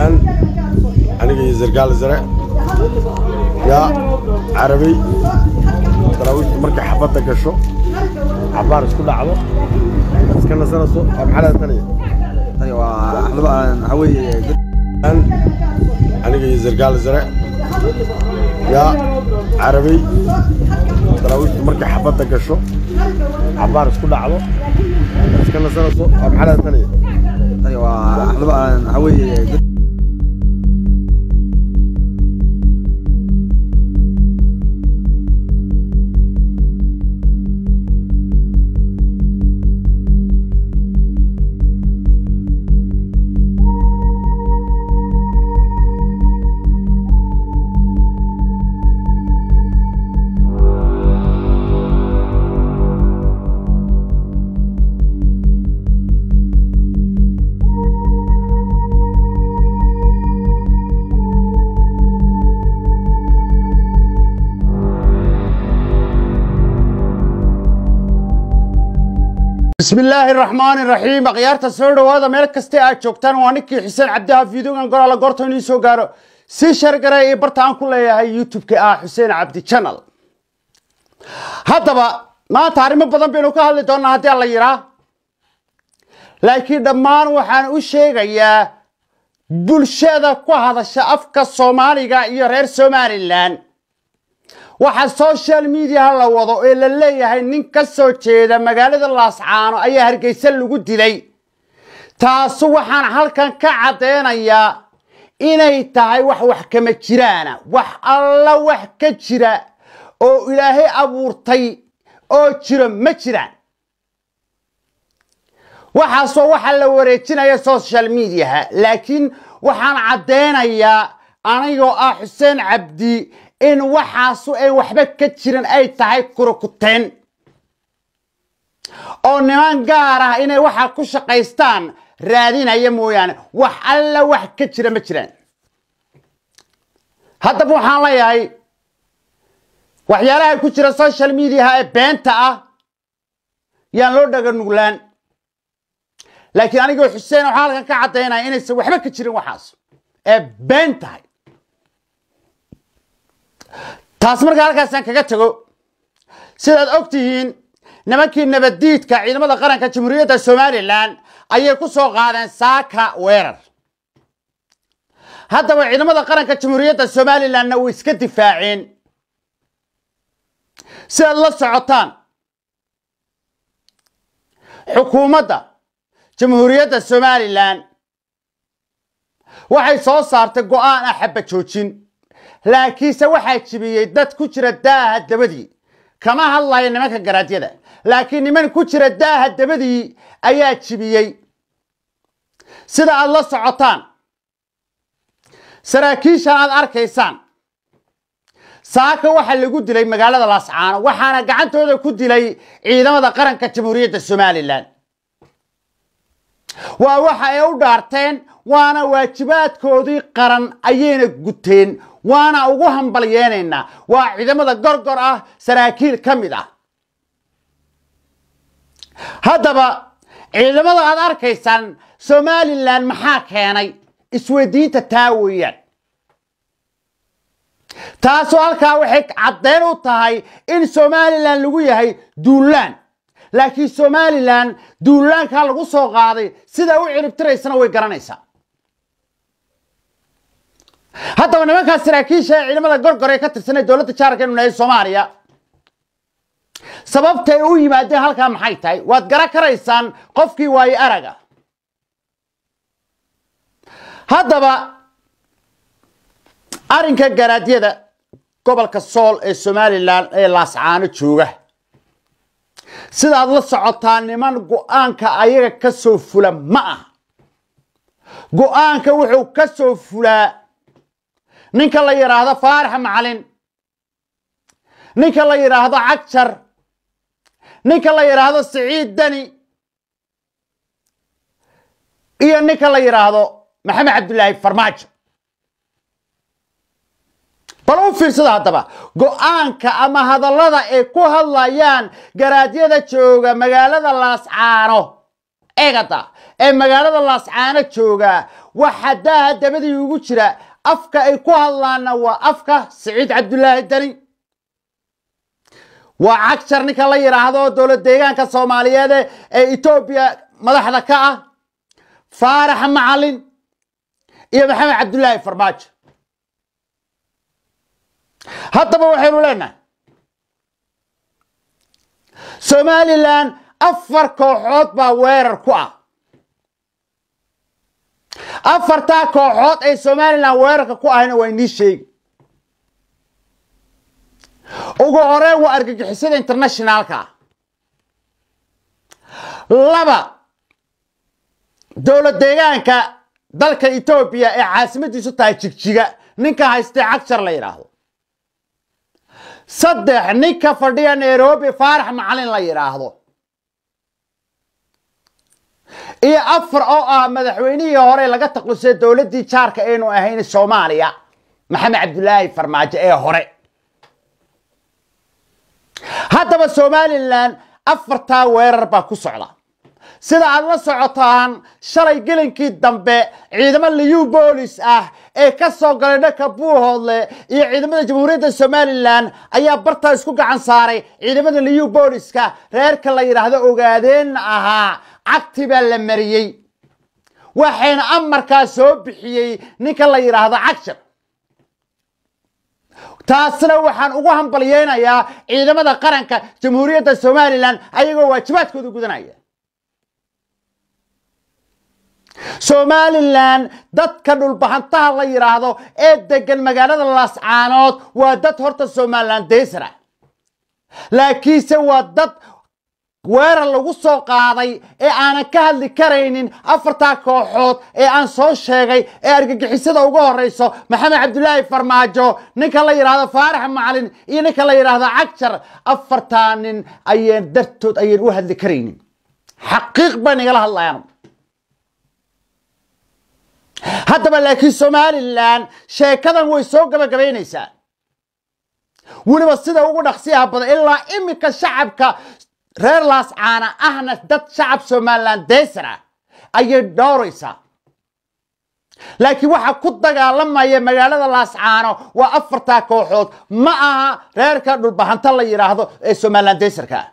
أنا أنا أنا يا عربي ترى وش مرك حبطة عبارة كل عبارة بس كنا سنة طيب، حالة ثانية أيوة حلوة هوي أنا أنا جاي زرقاء يا عربي ترى وش مرك حبطة عبارة كل عبارة بس كنا سنة طيب، حالة ثانية أيوة حلوة هوي bismi illaahi raxmaani raxiim akhyaarta soo dhawaada meel kasta aad joogtaan waa ninkii xuseen cabdiha fiidogan goraala goorta inii soo gaaro sii shargare iyo barta aan ku leeyahay youtubeka ah xuseen cabdi janal haddaba maanta arrimo badan baynu ka hadli doonnaa haddii alla yidhaa laakiin dhammaan waxaan u sheegayaa bulshada ku hadasha afka soomaaliga iyo reer somalilan waxaa social mediaha la wado ee la leeyahay nin ka soo jeeda magaalada laascaano ayaa hargeysa lagu dilay taasu waxaan halkan ka caddeynayaa inay tahay wax wax kama jiraana wax alla wax ka jira oo ilaahay abuurtay oo jiro ma jiraan waxaasoo waxaa la wareejinaya social mediaha laakiin waxaan caddeynayaa anigoo ah xuseen cabdi in waxaasu ay waxba ka jiran ay tahay kurukuteen oo niman gaar ah inay waxaa ku shaqaystaan raadinaya mooyaane wax alla wax ka jira ma jiraan haddaba waxaan leeyahay waxyaalaha ku jira social mediaha ee beenta ah yaan loo dhaga nuglaan laakiin anigoo xuseen waxaa halkan ka caddaynaya inaysan waxba ka jirin waxaas ee been tahay taas markaa halkaasaan kaga tego sidaad og tihiin nimankii nabaddiidka ciidamada qaranka jamhuuriyadda somalilan ayay ku soo qaadeen saaka weerar haddaba ciidamada qaranka jamhuuriyadda somalilanna way iska difaaceen sidaad la socotaan xukuumadda jamhuuriyadda somalilan waxay soo saartay go-aan ah xabajoojin laakiinse waxaa jibiyey dad ku jira daaha dabadii kama hadlayo nimanka garaadyada laakiin niman ku jira daaha dabadii ayaa jibiyey sida aad la socotaan saraakiishan aad arkaysaan saaka waxaa lagu dilay magaalada laascaano waxaana gacantooda ku dilay ciidamada qaranka jamhuuriyadda somalilan waa waxa ay u dhaarteen waana waajibaadkoodii qaran ayayna guteen waana ugu hambalyeenaynaa waa ciidamada gorgor ah saraakiil ka mid ah haddaba ciidamada aad arkaysaan somalilan maxaa keenay isweydiinta taa weeyaan taasoo halkaa waxay caddeyn u tahay in somalilan lagu yahay duulaan laakiin somalilan duullaankaa lagu soo qaaday sidaa u ciribtiraysana way garanaysaa haddaba nimankaas saraakiisha ee ciidamada gorgor ee ka tirsanay dowladda jaarka inu nahay soomaaliya sababtay u yimaadeen halkaa maxay tahay waad gara karaysaan qofkii waayo araga haddaba arrinka garaadyada gobolka sool ee somalilan ee laascaano jooga sidaad la socotaa niman go-aanka ayaga ka soo fula ma ah go-aanka wuxuu ka soo fulaa ninka la yidhaahdo faarax macalin ninka la yidhaahdo cagjar ninka la yidhaahdo siciid deni iyo ninka la yidhaahdo maxamed cabdilaahi farmaajo bal u fiirsada haddaba go-aanka ama hadallada ay ku hadlayaan garaadyada jooga magaalada laascaano eegada ee magaalada laascaano jooga waxaa daaha dabadii ugu jira afka ay ku hadlaana waa afka siciid cabdulaahi deni waa cagshar ninka la yidhaahdo dowlad deegaanka soomaaliyeede ee etoobiya madaxda ka ah faarax macalin iyo maxamed cabdulaahi farmaajo haddaba waxaynu leenahay somalilan afar kooxood baa weerar ku ah afartaa kooxood ay somalilan weerarka ku ahayna waa inii sheegi ugu horeen waa argagixisada internationaalka laba dowlad deegaanka dalka etoobiya ee caasimadiisu tahay jigjiga ninka haystee cagjar la yidhaahdo saddex ninka fadhiya nairobi faarax macalin la yidhaahdo iyo afar oo ah madaxweynihii hore laga taqusay dowladdii jaarka aynu ahayn soomaaliya maxamed cabdulaahi farmaajo ee hore haddaba somalilan afartaa weerar baa ku socda sida aad la socotaan shalay gelinkii dambe ciidamo liyu boolis ah ee ka soo galay dhanka buuhoodle iyo ciidamada jamhuuriyadda somalilan ayaa bartaa isku gacan saaray ciidamada liyu booliska reerka la yidhaahdo ogaadeen ahaa cagti baa la mariyey waxayna amarkaa soo bixiyey ninka la yidhaahdo cagshar taasna waxaan ugu hambalyeynayaa ciidamada qaranka jamhuuriyadda somalilan ayagoo waajibaadkooda gudanaya somalilan dadka dhulbahantaha la yidhaahdo ee degan magaalada laascaanood waa dad horta somalilan deysra laakiinse waa dad weerar lagu soo qaaday ee aanan ka hadli karaynin afartaa kooxood ee aan soo sheegay ee argagixisada uga horeyso maxamed cabdulaahi farmaajo ninka la yidhaahda faarax macalin iyo ninka la yidhaahdo cagjar afartaa nin ayeen dartood ayeen u hadli karaynin xaqiiq bayn igala hadlayaan haddaba laakiin somalilan sheekadan way soo gabagabaynaysaa weliba sida ugu dhaqsiyaha badan ilaa iminka shacabka reer laas ahna dad shacab somalilandeysar ah ayay dhowraysaa laakiin waxaa ku dagaalamaya magaalada laascaano waa afartaa kooxood ma aha reerka dhulbahanta la yidhaahdo ee somalilandeysarka ah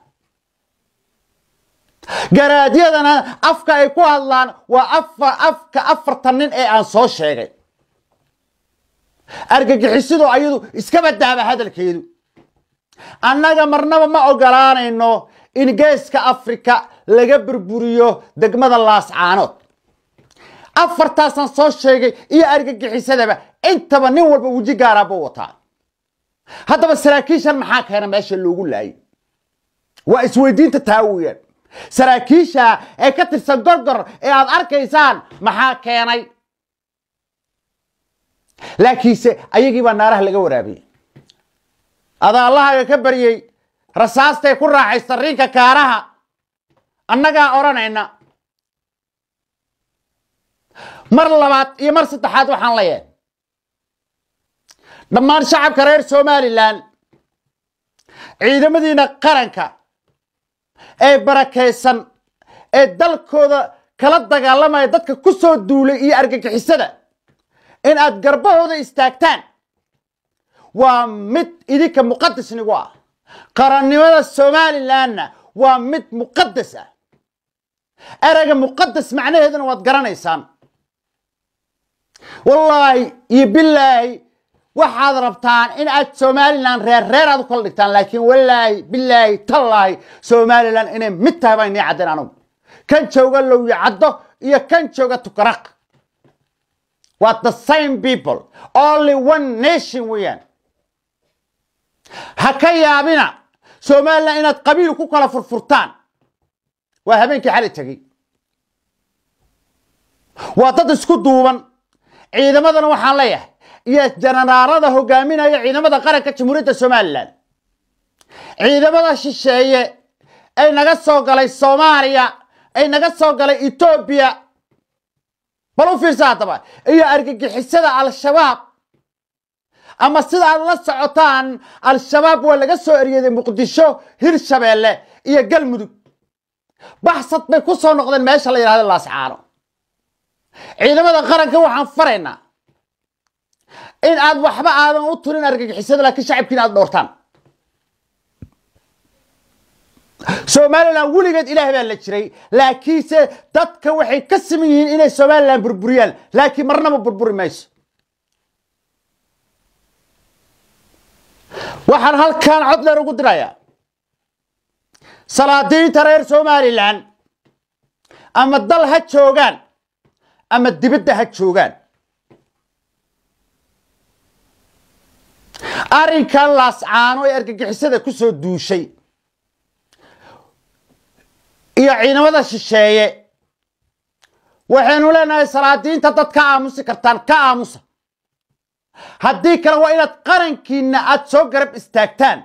garaadyadana afka ay ku hadlaan waa afa afka afartan nin ee aan soo sheegay argagixisidoo ayadu iskaba daaba hadalkeedu annaga marnaba ma ogolaanayno in geeska afrika laga burburiyo degmada laascaanood afartaasaan soo sheegay iyo argagixisadaba intaba nin walba weji gaaraabuu wataa haddaba saraakiishan maxaa keena meesha loogu laayay waa isweydiinta taawiyaan saraakiisha ee ka tirsan gorgor ee aad arkaysaan maxaa keenay laakiinse ayagii baa naaraha laga waraabiyey adaallahaga ka baryey rasaastay ku raacays riinka kaaraha annagaa odhanayna mar labaad iyo mar saddexaad waxaan leeyahay dhammaan shacabka reer somalilan ciidamadiina qaranka ee barakaysan ee dalkooda kala dagaalamaya dadka ku soo duulay iyo argagixisada in aad garbahooda istaagtaan waa mid idinka muqadasnigu ah qarannimada somalilanna waa mid muqadas ah ereyga muqadas macnaheeduna waad garanaysaan wallaahi iyo bilaahi waxaad rabtaan in aad somalilan reerreer aad u kala dhigtaan laakiin wallaahi bilaahi tallaahi somalilan inay mid tahay baa inii caddayn anugu kan jooga lowyo caddo iyo kan jooga tukaraq waa the same people only one nation weyaan ha ka yaabina somalilan inaad qabiil ku kala furfurtaan waa habeenkii xali tegey waa dad isku duuban ciidamadana waxaan leeyahay iyo janaraarada hogaaminaya ciidamada qaranka jamhuuriyadda somalilan ciidamada shisheeye ay naga soo galay soomaaliya ay naga soo galay etoobiya bal u fiirsa haddaba iyo argagixisada al-shabaab ama sida aad la socotaan al-shabaab waa laga soo eryeeday muqdisho hir shabeelle iyo galmudug baxsad bay ku soo noqdeen meesha la yidhahda laascaano ciidamada qaranka waxaan faraynaa in aad waxba aadan u turin argagixisada laakiin shacabkiina aad dhowrtaan somalilan weligeed ilaah baa la jiray laakiinse dadka waxay ka siman yihiin inay somalilan burburiyaan laakiin marnaba burburi mayso waxaan halkan cod dheer ugu dirayaa salaadiinta reer somalilan ama dal ha joogaan ama dibadda ha joogaan arrinkan laascaano ee argagixisada ku soo duushay iyo ciidamada shisheeye waxaynu leenahay salaadiinta dad ka aamusi kartaan ka aamusa haddii kale waa inaad qarankiinna aad soo garab istaagtaan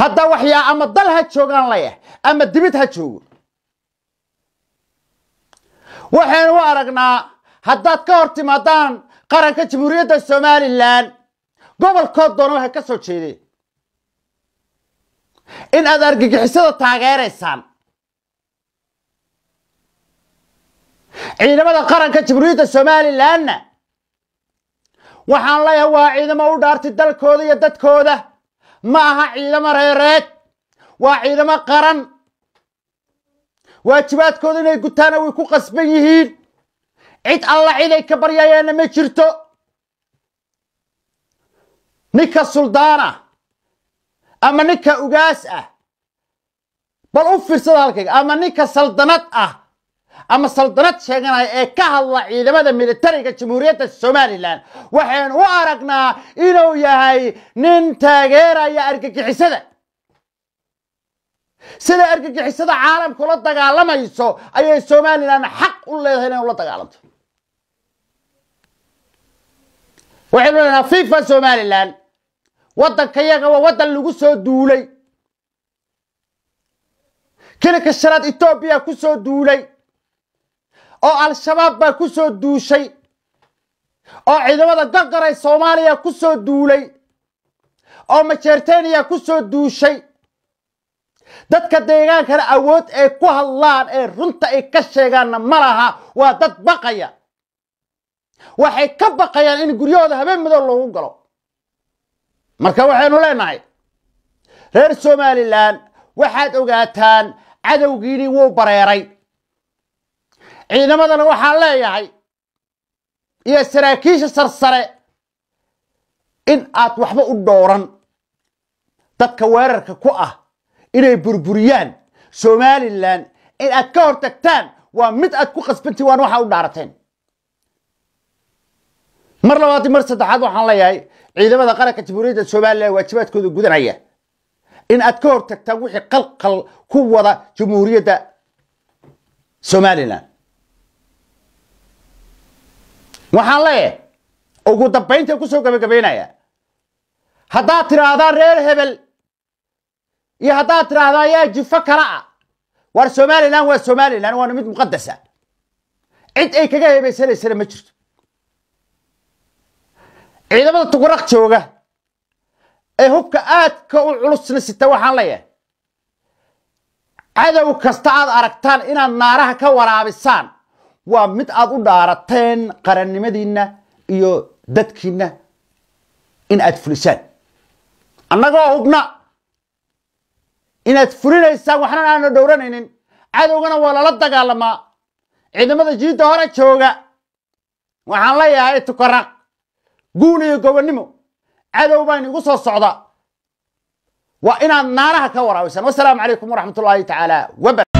haddaa waxyaa ama dal ha joogaan layah ama dibid ha joogo waxaynu u aragnaa haddaad ka hor timaadaan qaranka jamhuuriyadda somalilan gobolkood doona waxay ka soo jeedeen in aad argagixisada taageeraysaan ciidamada qaranka jamhuuriyadda somalilanna waxaan leeyahay waa ciidamo u dhaartay dalkooda iyo dadkooda ma aha ciidamo reereed waa ciidamo qaran waajibaadkooda inay gutaana way ku qasban yihiin cid alla ciday ka baryayeenna ma jirto ninka suldaana ama ninka ugaas ah bal u fiirsada halkayga ama ninka saldanad ah ama saldanad sheeganaya ee ka hadla ciidamada militariga jamhuuriyadda somalilan waxaynu u aragnaa inuu yahay nin taageeraya argagixisada sida argagixisada caalamku la dagaalamayso ayay somalilan xaq u leedahay inay ula dagaalanto waxaynu leenaha fifa somalilan waddanka yaga waa waddan lagu soo duulay kilinka shanaad etoobiya ku soo duulay oo al-shabaab baa ku soo duushay oo ciidamada gargaray soomaaliya ku soo duulay oo majeerteniya ku soo duushay dadka deegaankana awood ay ku hadlaan ee runta ay ka sheegaanna ma laha waa dad baqaya waxay ka baqayaan in guryahooda habeen madow loogu galo marka waxaynu leenahay reer somalilan waxaad ogaataan cadowgiinii wuu bareeray ciidamadana waxaan leeyahay iyo saraakiisha sarsare in aad waxba u dhooran dadka weerarka ku ah inay burburiyaan somalilan in aad ka hortagtaan waa mid aad ku qasbantii waan waxaa u dhaarateen mar labaad mar saddexaad waxaan leeyahay ciidamada qaranka jamhuuriyadda somalilan waajibaadkooda gudanaya in aad ka hor tagtaan wixii qalqal ku wada jamhuuriyadda somalilan waxaan leeyahay ugu dambaynta ku soo gabagabaynayaa haddaad tidhaahdaa reer hebel iyo haddaad tidhaahdaa yaa jifo kale ah waar somalilan waa somalilan waana mid muqadasa cid ay kaga heebaysanaysana ma jirto ciidamada tuguraq jooga ee hubka aadka u culusna sita waxaan leeyahay cadow kasta aad aragtaan inaad naaraha ka waraabisaan waa mid aad u dhaarateen qarannimadiinna iyo dadkiinna in aad fulisaan annagoo hubna inaad fulinaysaan waxnan aana dhowranaynin cadowgana waa lala dagaalamaa ciidamada jiidda hore jooga waxaan leeyahay tukaraq guul iyo gobonnimo cadow baan igu soo socda waa inaad naaraha ka waraabaysaan wasalaamu calaykum waraxmatullaahi tacaala waba